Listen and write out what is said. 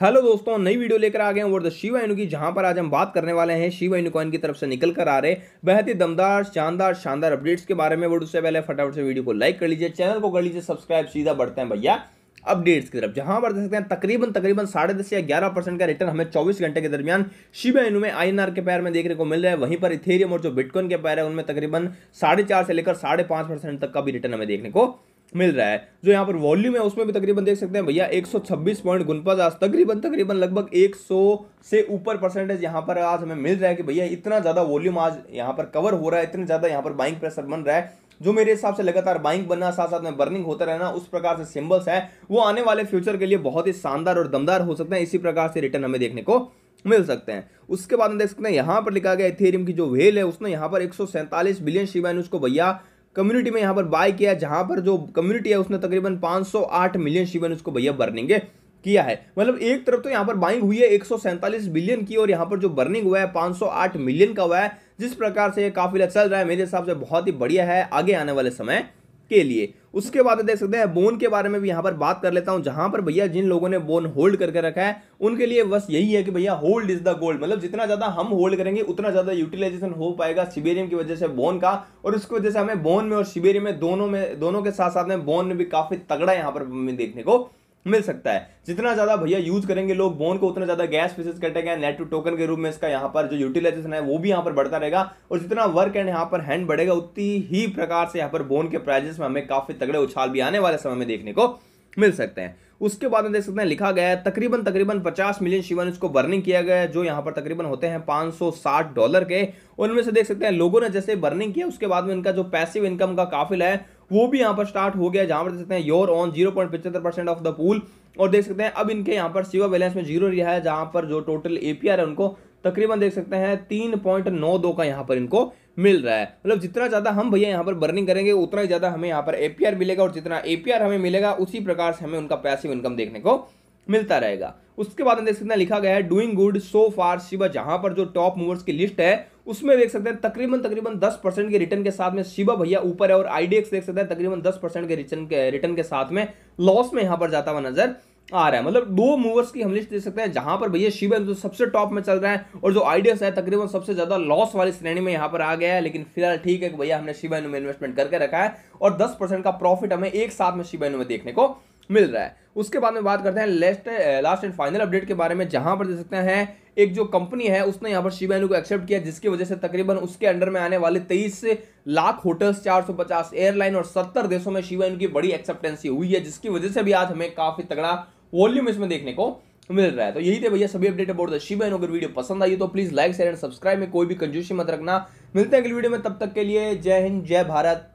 hello दोस्तों नई video लेकर आ गए हैं वर द शिवा की जहां पर आज हम बात करने वाले हैं शिव एनु कॉइन की तरफ से निकल कर आ रहे बेहद ही दमदार शानदार शानदार अपडेट्स के बारे में वर्ड उससे पहले फटाफट से वीडियो को लाइक कर लीजिए चैनल को कर लीजिए सब्सक्राइब सीधा बढ़ते हैं भैया अपडेट्स की तरफ जहां पर देख सकते हैं तकरीबन तकरीबन साढ़े दस या ग्यारह परसेंट का रिटर्न हमें चौबीस घंटे के दरमियान शिबा एनु में आईएनआर के पैर में देखने को मिल रहा है वहीं पर इथेरियम और जो बिटकॉइन के पैर है उनमें तकरीबन साढ़े चार से लेकर साढ़े पांच परसेंट तक का भी रिटर्न हमें देखने को मिल रहा है जो यहाँ पर वॉल्यूम है उसमें भी तकरीबन देख सकते हैं भैया एक सौ छब्बीस पॉइंट तकरीबन तकरीबन लगभग एक सौ से ऊपर परसेंटेज यहाँ पर आज हमें मिल रहा है कि भैया इतना ज़्यादा वॉल्यूम आज यहाँ पर कवर हो रहा है इतना ज़्यादा यहाँ पर बाइंग प्रेशर बन रहा है जो मेरे हिसाब से लगातार बाइंग बनना साथ साथ में बर्निंग होता रहना उस प्रकार से सिम्बल्स है वो आने वाले फ्यूचर के लिए बहुत ही शानदार और दमदार हो सकते हैं इसी प्रकार से रिटर्न हमें देखने को मिल सकते हैं उसके बाद हम देख सकते हैं यहाँ पर लिखा गया इथेरियम की जो वेल है उसने यहाँ पर एक बिलियन शिवाइन उसको भैया कम्युनिटी में यहाँ पर बाय किया जहाँ पर जो कम्युनिटी है उसने तकरीबन 508 मिलियन शिवन उसको भैया बर्निंग किया है मतलब एक तरफ तो यहाँ पर बाइंग हुई है एक बिलियन की और यहाँ पर जो बर्निंग हुआ है 508 मिलियन का हुआ है जिस प्रकार से काफिला चल रहा है मेरे हिसाब से बहुत ही बढ़िया है आगे आने वाले समय के लिए उसके बाद देख सकते हैं बोन के बारे में भी यहाँ पर बात कर लेता हूँ जहाँ पर भैया जिन लोगों ने बोन होल्ड करके रखा है उनके लिए बस यही है कि भैया होल्ड इज द गोल्ड मतलब जितना ज़्यादा हम होल्ड करेंगे उतना ज़्यादा यूटिलाइजेशन हो पाएगा सिबेरियम की वजह से बोन का और उसकी वजह से हमें बोन में और सिबेरियम में दोनों में दोनों के साथ साथ में बोन में भी काफ़ी तगड़ा यहाँ पर देखने को मिल सकता है जितना ज़्यादा भैया यूज करेंगे लोग बोन को उतना ज़्यादा गैस फिसेस कटेगा नेट टू टोकन के रूप में इसका यहाँ पर जो यूटिलाइजेशन है वो भी यहाँ पर बढ़ता रहेगा और जितना वर्क एंड यहाँ पर हैंड बढ़ेगा उतनी ही प्रकार से यहाँ पर बोन के प्राइजेस में हमें काफ़ी तगड़े उछाल भी आने वाले समय में देखने को मिल सकते हैं उसके बाद में देख सकते हैं लिखा गया है तकरीबन तकरीबन 50 मिलियन शिवन इसको बर्निंग किया गया है जो यहाँ पर तकरीबन होते हैं 560 डॉलर के उनमें से देख सकते हैं लोगों ने जैसे बर्निंग किया उसके बाद में इनका जो पैसिव इनकम का काफिल है वो भी यहाँ पर स्टार्ट हो गया जहाँ पर देख सकते हैं योर ऑन जीरो पॉइंट पचहत्तर परसेंट ऑफ द पूल और देख सकते हैं अब इनके यहाँ पर सीवा बैलेंस में जीरो रहा है जहाँ पर जो टोटल एपीआर है उनको तकरीबन देख सकते हैं तीन पॉइंट नौ दो का यहाँ पर इनको मिल रहा है मतलब जितना ज़्यादा हम भैया यहाँ पर बर्निंग करेंगे उतना ही ज़्यादा हमें यहाँ पर एपीआर मिलेगा और जितना एपीआर हमें मिलेगा उसी प्रकार से हमें उनका पैसिव इनकम देखने को मिलता रहेगा उसके बाद हम देख सकते हैं लिखा गया है doing good so far Shiva जहां पर जो टॉप मूवर्स की लिस्ट है उसमें देख सकते हैं तकरीबन तकरीबन दस परसेंट के रिटर्न के साथ में शिवा भैया ऊपर है और आईडीएक्स देख सकते हैं तकरीबन दस परसेंट के रिटर्न के रिटर्न के साथ में लॉस में यहां पर जाता हुआ नजर आ रहा है मतलब दो मूवर्स की हम लिस्ट देख सकते हैं जहां पर भैया शिव तो सबसे टॉप में चल रहा है और जो आइडियस है तकरीबन सबसे ज्यादा लॉस वाली श्रेणी में यहां पर आ गया है लेकिन फिलहाल ठीक है कि भैया हमने शिव में इन्वेस्टमेंट करके रखा है और दस परसेंट का प्रॉफिट हमें एक साथ में शिव में देखने को मिल रहा है उसके बाद में बात करते हैं latest last and final update के बारे में जहां पर देख सकते हैं एक जो कंपनी है उसने यहां पर शिवेनु को एक्सेप्ट किया जिसकी वजह से तकरीबन उसके अंडर में आने वाले तेईस लाख होटल्स 450 एयरलाइन और 70 देशों में शिवेनु की बड़ी एक्सेप्टेंसी हुई है जिसकी वजह से भी आज हमें काफी तगड़ा वॉल्यूम इसमें देखने को मिल रहा है तो यही थे भैया सभी अपडेट अबाउट द शिवेनु अगर वीडियो पसंद आई तो please like share and subscribe में कोई भी कंजूसी मत रखना मिलते हैं अगले वीडियो में तब तक के लिए जय हिंद जय भारत